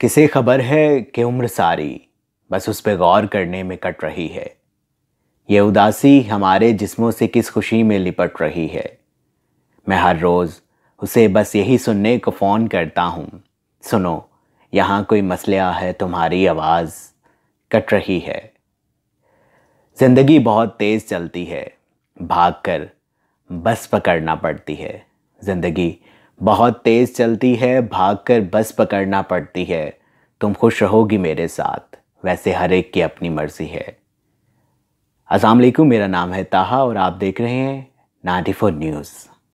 किसे खबर है कि उम्र सारी बस उस पर गौर करने में कट रही है ये उदासी हमारे जिस्मों से किस खुशी में लिपट रही है मैं हर रोज़ उसे बस यही सुनने को फ़ोन करता हूँ सुनो यहाँ कोई मसला है तुम्हारी आवाज़ कट रही है ज़िंदगी बहुत तेज़ चलती है भाग कर बस पकड़ना पड़ती है ज़िंदगी बहुत तेज़ चलती है भागकर बस पकड़ना पड़ती है तुम खुश रहोगी मेरे साथ वैसे हर एक की अपनी मर्ज़ी है अस्सलाम वालेकुम मेरा नाम है ताहा और आप देख रहे हैं नाडिफो न्यूज़